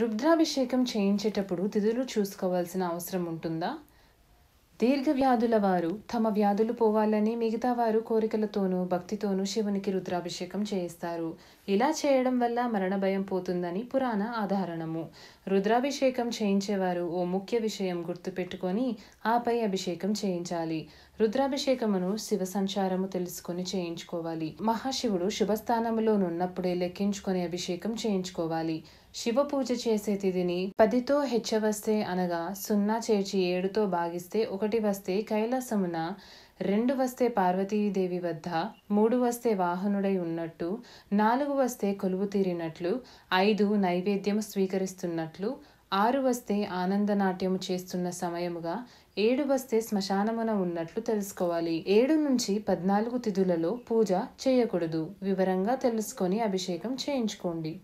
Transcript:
రుద్రాభిషేకం చేయించేటప్పుడు తిథులు చూసుకోవాల్సిన అవసరం ఉంటుందా దీర్ఘ వ్యాధుల వారు తమ వ్యాధులు పోవాలని మిగతా వారు కోరికలతోనూ భక్తితోనూ శివునికి రుద్రాభిషేకం చేయిస్తారు ఇలా చేయడం వల్ల మరణ భయం పోతుందని పురాణ ఆధారణము రుద్రాభిషేకం చేయించేవారు ఓ ముఖ్య విషయం గుర్తుపెట్టుకొని ఆపై అభిషేకం చేయించాలి రుద్రాభిషేకమును శివ సంచారము తెలుసుకొని చేయించుకోవాలి మహాశివుడు నున్నప్పుడే లెక్కించుకొని అభిషేకం చేయించుకోవాలి శివ పూజ చేసే తిథిని పదితో హెచ్చవస్తే అనగా సున్నా చేర్చి ఏడుతో భాగిస్తే ఒకటి వస్తే కైలాసమున రెండు వస్తే పార్వతీదేవి వద్ద మూడు వస్తే వాహనుడై ఉన్నట్టు నాలుగు వస్తే కొలువు తీరినట్లు ఐదు నైవేద్యం స్వీకరిస్తున్నట్లు ఆరు వస్తే ఆనందనాట్యము చేస్తున్న సమయముగా ఏడు వస్తే శ్మశానమున ఉన్నట్లు తెలుసుకోవాలి ఏడు నుంచి పద్నాలుగు తిథులలో పూజ చేయకూడదు వివరంగా తెలుసుకొని అభిషేకం చేయించుకోండి